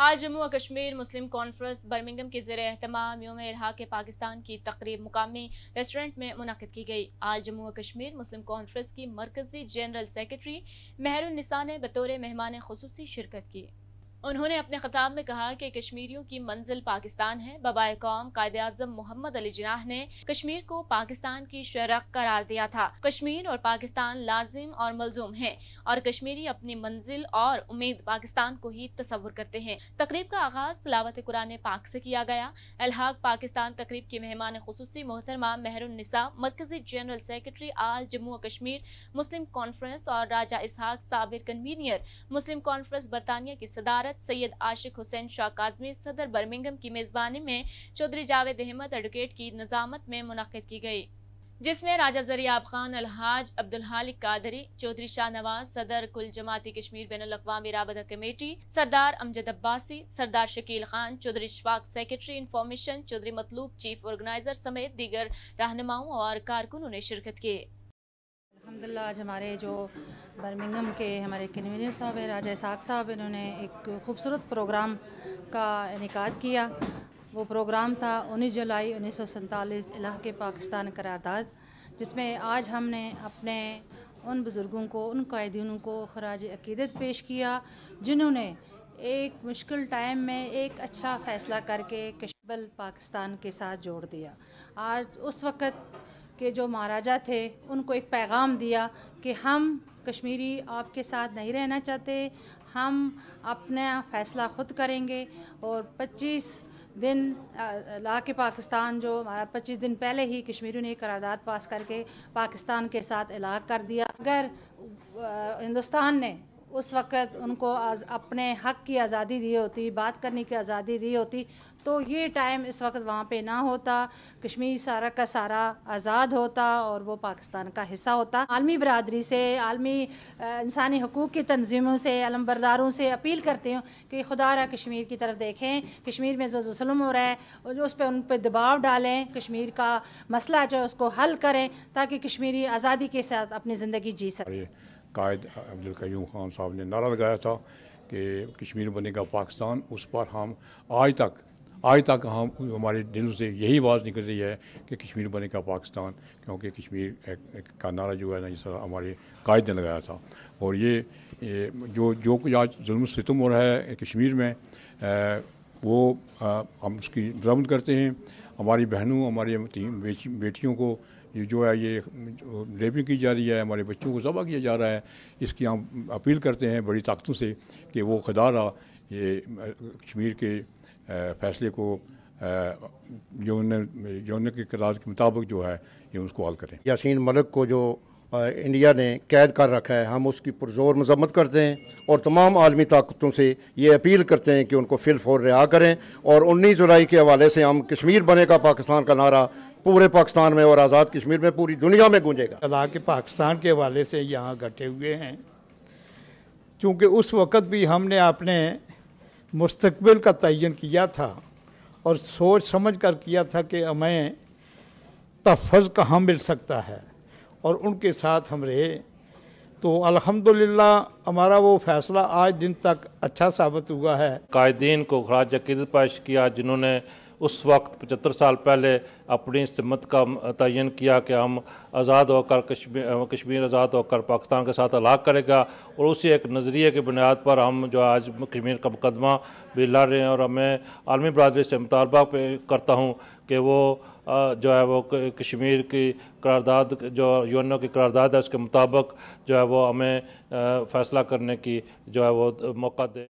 आज जम्मू और Kashmir Muslim conference Birmingham के जेर अहतमाम योम इलाहा के पाकिस्तान की तकरीब मुकामी रेस्टोरेंट में मुनद की गई आज जम्मू और कश्मीर मुस्लिम कॉन्फ्रेंस की मरकजी जनरल सेक्रेटरी मेहरुलनिसा ने बतौर मेहमान खसूसी शिरकत की उन्होंने अपने खिताब में कहा कि कश्मीरियों की मंजिल पाकिस्तान है बबाए कौम कायद अजम मोहम्मद अली जिनाह ने कश्मीर को पाकिस्तान की शरक करार दिया था कश्मीर और पाकिस्तान लाजिम और मलजूम है और कश्मीरी अपनी मंजिल और उम्मीद पाकिस्तान को ही तस्वुर करते हैं तकरीब का आगाज तलावत कुरान पाक से किया गया अलहाक पाकिस्तान तकरीब की मेहमान खसूसी मोहतरमा मेहरुन्निसा मरकजी general secretary all Jammu Kashmir Muslim conference और Raja Ishaq Sabir convener Muslim conference बरतानिया की सदारत वजारत सैयद आशिक हुसैन शाह काजमी सदर बर्मिंगम की मेज़बानी में चौधरी जावेद अहमद एडवोकेट की नज़ामत में मुनद की गई जिसमें राजा जरियाब खान अलहाज अब्दुल हालिक कादरी चौधरी शाह नवाज सदर कुल जमाती कश्मीर बैन अवी राबदा committee Sardar Amjad Abbasi Sardar Shakeel Khan Chaudhry Shafaq secretary information Chaudhry Matloob chief organiser समेत दीगर रहनुमाओं और कारकुनों ने शिरकत की अलहमदिल्ला आज हमारे जो बर्मिंगम के हमारे कन्वीनर साहब हैं राजा साग साहब इन्होंने एक खूबसूरत प्रोग्राम का इनका किया वो प्रोग्राम था उन्नीस जुलाई उन्नीस सौ सैंतालीस इलाके पाकिस्तान करारदाद जिसमें आज हमने अपने उन बुज़ुर्गों को उन कायदीनों को खराज अकीदत पेश किया जिन्होंने एक मुश्किल टाइम में एक अच्छा फ़ैसला करके कशबल पाकिस्तान के साथ जोड़ दिया आज उस वक़्त के जो महाराजा थे उनको एक पैगाम दिया कि हम कश्मीरी आपके साथ नहीं रहना चाहते हम अपना फ़ैसला ख़ुद करेंगे और 25 दिन ला के पाकिस्तान जो हमारा पच्चीस दिन पहले ही कश्मीरियों ने करारदाद पास करके पाकिस्तान के साथ इलाक कर दिया अगर हिंदुस्तान ने उस वक़्त उनको आज अपने हक़ की आज़ादी दी होती बात करने की आज़ादी दी होती तो ये टाइम इस वक्त वहाँ पे ना होता कश्मीर सारा का सारा आज़ाद होता और वो पाकिस्तान का हिस्सा होता आलमी बरदरी से आलमी इंसानी हकूक़ की तनजीमों से अलमबरदारों से अपील करती हूँ कि खुदा रहा कश्मीर की तरफ देखें कश्मीर में जो जुसलम हो रहा है और उस पर उन पर दबाव डालें कश्मीर का मसला जो है उसको हल करें ताकि कश्मीरी आज़ादी के साथ अपनी ज़िंदगी जी सकें कायद अब्दुल क्यूम खान साहब ने नारा लगाया था कि कश्मीर बनेगा पाकिस्तान उस पर हम आज तक आज तक हम हमारे दिलों से यही आवाज़ निकल रही है कि कश्मीर बनेगा पाकिस्तान क्योंकि कश्मीर का नारा जो है ना इस हमारे कायद ने लगाया था और ये, ये जो जो कुछ आज जुल्म सितम हो रहा है कश्मीर में आ, वो आ, हम उसकी रद्द करते हैं हमारी बहनों हमारी बेटियों को ये जो है ये रेपिंग की जा रही है हमारे बच्चों को जबा किया जा रहा है इसकी हम अपील करते हैं बड़ी ताकतों से कि वो खदारा ये कश्मीर के फैसले को यौन यौन के करार के मुताबिक जो है ये उसको हल करें यासीन मलिक को जो इंडिया ने कैद कर रखा है हम उसकी पुरजोर मजम्मत करते हैं और तमाम आलमी ताकतों से ये अपील करते हैं कि उनको फिल फोर रिहा करें और उन्नीस जुलाई के हवाले से हम कश्मीर बनेगा पाकिस्तान का नारा पूरे पाकिस्तान में और आज़ाद कश्मीर में पूरी दुनिया में गूंजेगा हालांकि पाकिस्तान के हवाले से यहाँ घटे हुए हैं क्योंकि उस वक़्त भी हमने अपने मुस्तबिल का तयन किया था और सोच समझ कर किया था कि हमें तफज कहाँ मिल सकता है और उनके साथ हम रहे तो अल्हम्दुलिल्लाह हमारा वो फ़ैसला आज दिन तक अच्छा साबित हुआ है कायदीन को खराज अकीदत पेश किया जिन्होंने उस वक्त पचहत्तर साल पहले अपनी समत का तयन किया कि हम आज़ाद होकर कश्मीर कश्मीर आज़ाद होकर पाकिस्तान के साथ अलाक करेगा और उसी एक नज़रिए की बुनियाद पर हम जो आज कश्मीर का मुकदमा भी लड़ रहे हैं और मैं आलमी बरदरी से मुतालबा करता हूँ कि वो जो है वो कश्मीर की करारदाद जो यू एन ओ की करारदाद है उसके मुताबिक जो है वो हमें फ़ैसला करने की जो है वो मौका दे